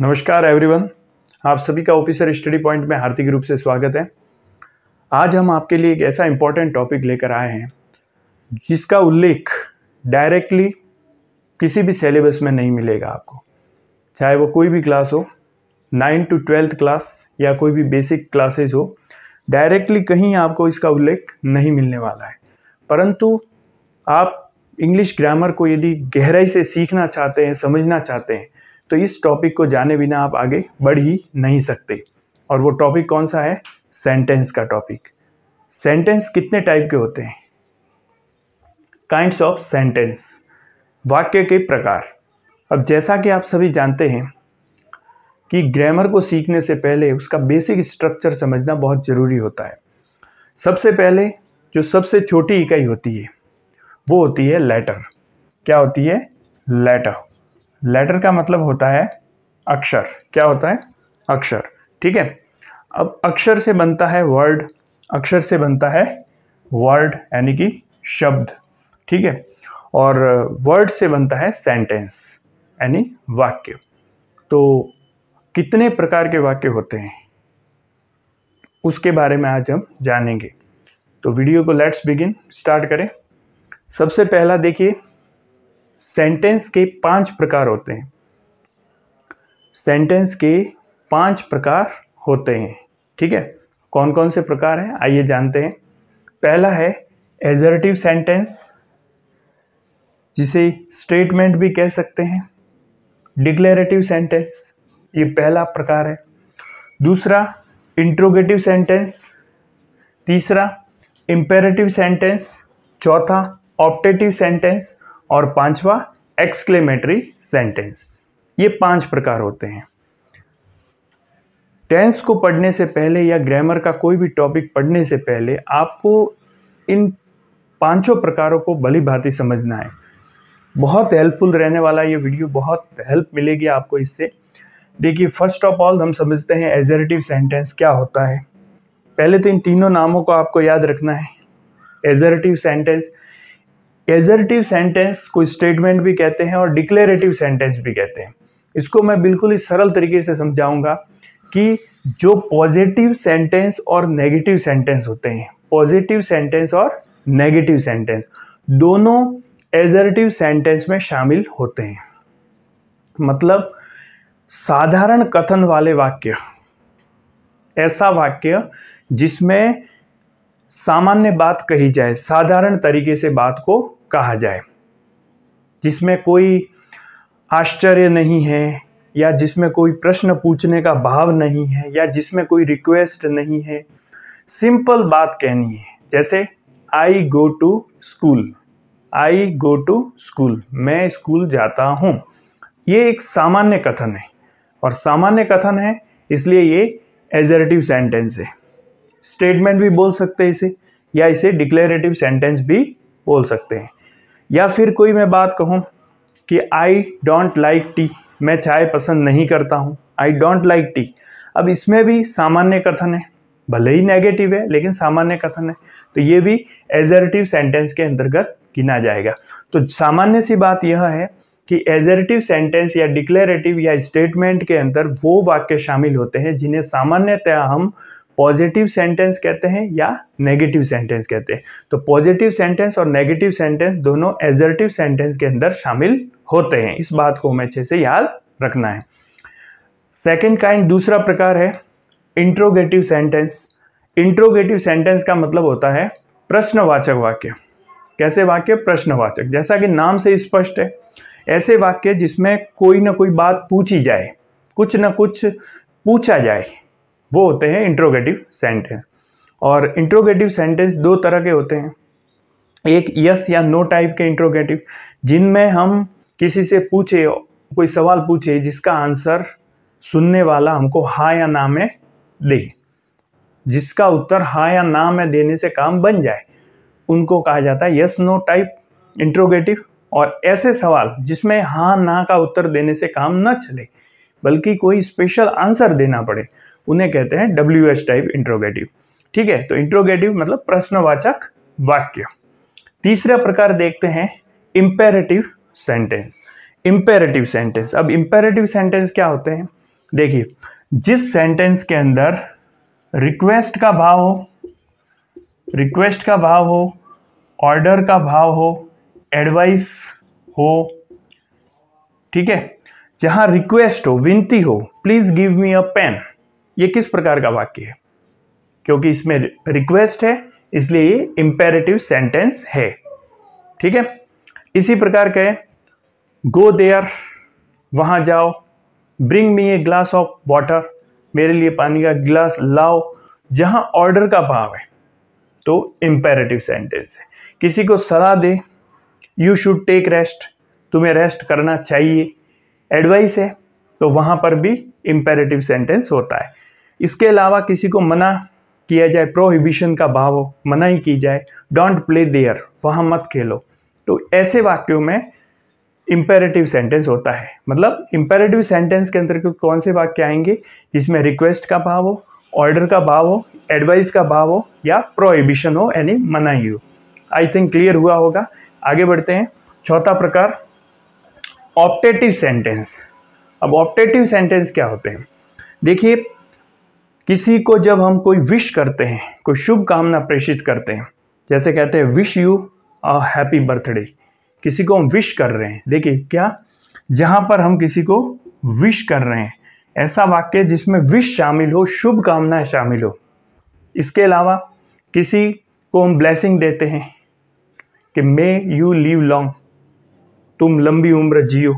नमस्कार एवरीवन आप सभी का ऑफिसर स्टडी पॉइंट में हार्दिक रूप से स्वागत है आज हम आपके लिए एक ऐसा इम्पॉर्टेंट टॉपिक लेकर आए हैं जिसका उल्लेख डायरेक्टली किसी भी सिलेबस में नहीं मिलेगा आपको चाहे वो कोई भी क्लास हो नाइन टू ट्वेल्थ क्लास या कोई भी बेसिक क्लासेस हो डायरेक्टली कहीं आपको इसका उल्लेख नहीं मिलने वाला है परंतु आप इंग्लिश ग्रामर को यदि गहराई से सीखना चाहते हैं समझना चाहते हैं तो इस टॉपिक को जाने बिना आप आगे बढ़ ही नहीं सकते और वो टॉपिक कौन सा है सेंटेंस का टॉपिक सेंटेंस कितने टाइप के होते हैं काइंड्स ऑफ सेंटेंस वाक्य के प्रकार अब जैसा कि आप सभी जानते हैं कि ग्रामर को सीखने से पहले उसका बेसिक स्ट्रक्चर समझना बहुत ज़रूरी होता है सबसे पहले जो सबसे छोटी इकाई होती है वो होती है लेटर क्या होती है लेटर लेटर का मतलब होता है अक्षर क्या होता है अक्षर ठीक है अब अक्षर से बनता है वर्ड अक्षर से बनता है वर्ड यानी कि शब्द ठीक है और वर्ड से बनता है सेंटेंस यानी वाक्य तो कितने प्रकार के वाक्य होते हैं उसके बारे में आज हम जानेंगे तो वीडियो को लेट्स बिगिन स्टार्ट करें सबसे पहला देखिए सेंटेंस के पांच प्रकार होते हैं सेंटेंस के पांच प्रकार होते हैं ठीक है कौन कौन से प्रकार हैं आइए जानते हैं पहला है एजर्टिव सेंटेंस जिसे स्टेटमेंट भी कह सकते हैं डिक्लेरेटिव सेंटेंस ये पहला प्रकार है दूसरा इंट्रोगेटिव सेंटेंस तीसरा इम्पेरेटिव सेंटेंस चौथा ऑप्टेटिव सेंटेंस और पांचवा एक्सक्लेमेटरी सेंटेंस ये पांच प्रकार होते हैं टेंस को पढ़ने से पहले या ग्रामर का कोई भी टॉपिक पढ़ने से पहले आपको इन पांचों प्रकारों को भली भांति समझना है बहुत हेल्पफुल रहने वाला ये वीडियो बहुत हेल्प मिलेगी आपको इससे देखिए फर्स्ट ऑफ ऑल हम समझते हैं एजरेटिव सेंटेंस क्या होता है पहले तो इन तीनों नामों को आपको याद रखना है एजरेटिव सेंटेंस एजर्टिव सेंटेंस को स्टेटमेंट भी कहते हैं और डिक्लेरेटिव सेंटेंस भी कहते हैं इसको मैं बिल्कुल ही सरल तरीके से समझाऊंगा कि जो पॉजिटिव सेंटेंस और नेगेटिव सेंटेंस होते हैं पॉजिटिव सेंटेंस और नेगेटिव सेंटेंस दोनों एजर्टिव सेंटेंस में शामिल होते हैं मतलब साधारण कथन वाले वाक्य ऐसा वाक्य जिसमें सामान्य बात कही जाए साधारण तरीके से बात को कहा जाए जिसमें कोई आश्चर्य नहीं है या जिसमें कोई प्रश्न पूछने का भाव नहीं है या जिसमें कोई रिक्वेस्ट नहीं है सिंपल बात कहनी है जैसे I go to school I go to school मैं स्कूल जाता हूँ ये एक सामान्य कथन है और सामान्य कथन है इसलिए ये एजरेटिव सेंटेंस है स्टेटमेंट भी बोल सकते हैं इसे या इसे डिक्लेरेटिव सेंटेंस भी बोल सकते हैं या फिर कोई मैं बात कहूँ कि आई डोंट लाइक टी मैं चाय पसंद नहीं करता हूँ आई डोंट लाइक टी अब इसमें भी सामान्य कथन है भले ही नेगेटिव है लेकिन सामान्य कथन है तो ये भी एजरेटिव सेंटेंस के अंतर्गत गिना जाएगा तो सामान्य सी बात यह है कि एजरेटिव सेंटेंस या डिक्लेरेटिव या स्टेटमेंट के अंदर वो वाक्य शामिल होते हैं जिन्हें सामान्यतया हम पॉजिटिव सेंटेंस कहते हैं या नेगेटिव सेंटेंस कहते हैं तो पॉजिटिव सेंटेंस और नेगेटिव सेंटेंस दोनों एजर्टिव सेंटेंस के अंदर शामिल होते हैं इस बात को हमें अच्छे से याद रखना है सेकेंड काइंड दूसरा प्रकार है इंट्रोगेटिव सेंटेंस इंट्रोगेटिव सेंटेंस का मतलब होता है प्रश्नवाचक वाक्य कैसे वाक्य प्रश्नवाचक जैसा कि नाम से स्पष्ट है ऐसे वाक्य जिसमें कोई ना कोई बात पूछी जाए कुछ ना कुछ पूछा जाए वो होते हैं इंट्रोगेटिव सेंटेंस और इंट्रोगेटिव सेंटेंस दो तरह के होते हैं एक यस या नो टाइप के इंट्रोगेटिव जिनमें हम किसी से पूछे कोई सवाल पूछे जिसका आंसर सुनने वाला हमको हा या ना में दे जिसका उत्तर हा या ना में देने से काम बन जाए उनको कहा जाता है यस नो टाइप इंट्रोगेटिव और ऐसे सवाल जिसमें हाँ ना का उत्तर देने से काम न चले बल्कि कोई स्पेशल आंसर देना पड़े उन्हें कहते हैं डब्ल्यू एच टाइप इंट्रोगेटिव ठीक है तो इंट्रोगेटिव मतलब प्रश्नवाचक वाक्य तीसरा प्रकार देखते हैं इंपेरेटिव सेंटेंस इंपेरेटिव सेंटेंस अब इंपेरेटिव सेंटेंस क्या होते हैं देखिए जिस सेंटेंस के अंदर रिक्वेस्ट का भाव हो रिक्वेस्ट का भाव हो ऑर्डर का भाव हो एडवाइस हो ठीक है जहां रिक्वेस्ट हो विनती हो please give me a pen ये किस प्रकार का वाक्य है क्योंकि इसमें रिक्वेस्ट है इसलिए ये इंपेरेटिव सेंटेंस है ठीक है इसी प्रकार के गो देयर वहां जाओ bring me a glass of water मेरे लिए पानी का गिलास लाओ जहां ऑर्डर का भाव है तो इम्पेरेटिव सेंटेंस है किसी को सलाह दे यू शुड टेक रेस्ट तुम्हें रेस्ट करना चाहिए एडवाइस है तो वहाँ पर भी इम्पेरेटिव सेंटेंस होता है इसके अलावा किसी को मना किया जाए प्रोहिबिशन का भाव हो मना ही की जाए डोंट प्ले देयर वहाँ मत खेलो तो ऐसे वाक्यों में इम्पेरेटिव सेंटेंस होता है मतलब इम्पेरेटिव सेंटेंस के अंतर्गत कौन से वाक्य आएंगे जिसमें रिक्वेस्ट का भाव हो ऑर्डर का भाव हो एडवाइस का भाव हो या प्रोहिबिशन हो यानी ही हो आई थिंक क्लियर हुआ होगा आगे बढ़ते हैं चौथा प्रकार ऑप्टेटिव सेंटेंस अब ऑप्टेटिव सेंटेंस क्या होते हैं देखिए किसी को जब हम कोई विश करते हैं कोई शुभकामना प्रेषित करते हैं जैसे कहते हैं wish you a happy birthday किसी को हम विश कर रहे हैं देखिए क्या जहाँ पर हम किसी को विश कर रहे हैं ऐसा वाक्य जिसमें विश शामिल हो शुभ कामना शामिल हो इसके अलावा किसी को हम ब्लेसिंग देते हैं कि मे यू लिव लॉन्ग तुम लंबी उम्र जियो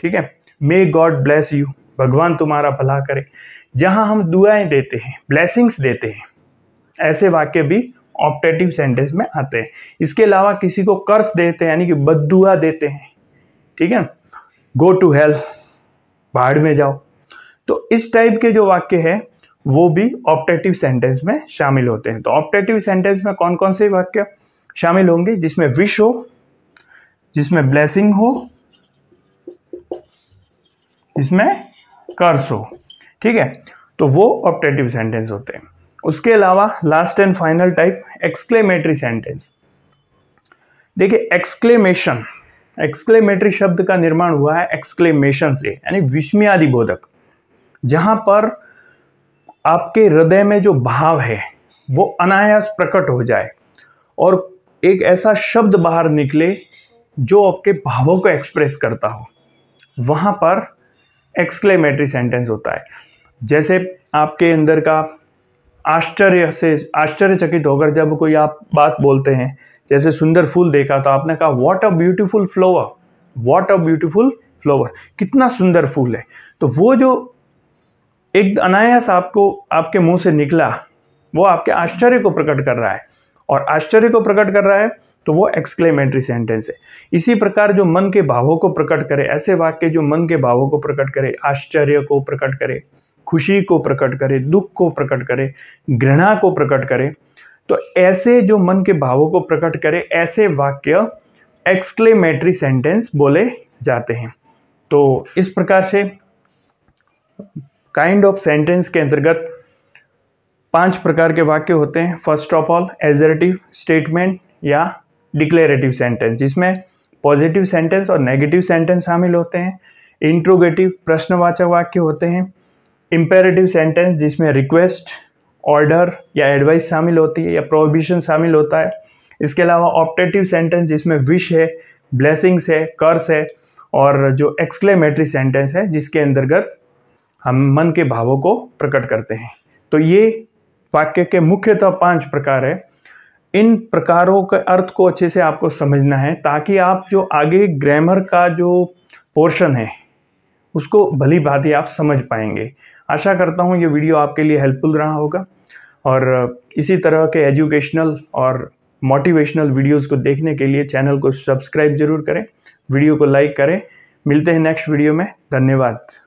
ठीक है मे गॉड ब्लेस यू भगवान तुम्हारा भला करे जहां हम दुआएं देते हैं ब्लेसिंग्स देते हैं ऐसे वाक्य भी ऑप्टेटिव सेंटेंस में आते हैं इसके अलावा किसी को कर्ज देते हैं यानी कि बदुआ देते हैं ठीक है गो टू हेल बाढ़ में जाओ तो इस टाइप के जो वाक्य है वो भी ऑप्टेटिव सेंटेंस में शामिल होते हैं तो ऑप्टेटिव सेंटेंस में कौन कौन से वाक्य शामिल होंगे जिसमें विश हो जिसमें ब्लेसिंग हो जिसमें कर्स हो ठीक है तो वो ऑप्टेटिव सेंटेंस होते हैं उसके अलावा last and final type exclamatory sentence देखिए एक्सक्लेमेशन एक्सक्लेमेटरी शब्द का निर्माण हुआ है एक्सक्लेमेशन से यानी विस्मयादि बोधक जहां पर आपके हृदय में जो भाव है वो अनायास प्रकट हो जाए और एक ऐसा शब्द बाहर निकले जो आपके भावों को एक्सप्रेस करता हो वहाँ पर एक्सक्लेमेटरी सेंटेंस होता है जैसे आपके अंदर का आश्चर्य से आश्चर्यचकित होकर जब कोई आप बात बोलते हैं जैसे सुंदर फूल देखा तो आपने कहा what a beautiful flower what a beautiful flower कितना सुंदर फूल है तो वो जो एक अनायास आपको आपके मुंह से निकला वो आपके आश्चर्य को प्रकट कर रहा है और आश्चर्य को प्रकट कर रहा है तो वो एक्सक्लेमेटरी सेंटेंस है इसी प्रकार जो मन के भावों को प्रकट करे ऐसे वाक्य जो मन के भावों को प्रकट करे आश्चर्य को प्रकट करे खुशी को प्रकट करे दुख को प्रकट करे घृणा को प्रकट करे तो ऐसे जो मन के भावों को प्रकट करे ऐसे वाक्य एक्सक्लेमेटरी सेंटेंस बोले जाते हैं तो इस प्रकार से काइंड ऑफ सेंटेंस के अंतर्गत पांच प्रकार के वाक्य होते हैं first of all assertive statement या डिक्लेरेटिव सेंटेंस जिसमें पॉजिटिव सेंटेंस और नेगेटिव सेंटेंस शामिल होते हैं इंट्रोगेटिव प्रश्नवाचक वाक्य होते हैं इम्पेरेटिव सेंटेंस जिसमें रिक्वेस्ट ऑर्डर या एडवाइस शामिल होती है या प्रोहिबिशन शामिल होता है इसके अलावा ऑप्टेटिव सेंटेंस जिसमें विश है ब्लेसिंग्स है कर्स है और जो एक्सक्लेमेटरी सेंटेंस है जिसके अंतर्गत हम मन के भावों को प्रकट करते हैं तो ये वाक्य के मुख्यतः पांच प्रकार है इन प्रकारों के अर्थ को अच्छे से आपको समझना है ताकि आप जो आगे ग्रामर का जो पोर्शन है उसको भली भांति आप समझ पाएंगे आशा करता हूँ ये वीडियो आपके लिए हेल्पफुल रहा होगा और इसी तरह के एजुकेशनल और मोटिवेशनल वीडियोस को देखने के लिए चैनल को सब्सक्राइब जरूर करें वीडियो को लाइक करें मिलते हैं नेक्स्ट वीडियो में धन्यवाद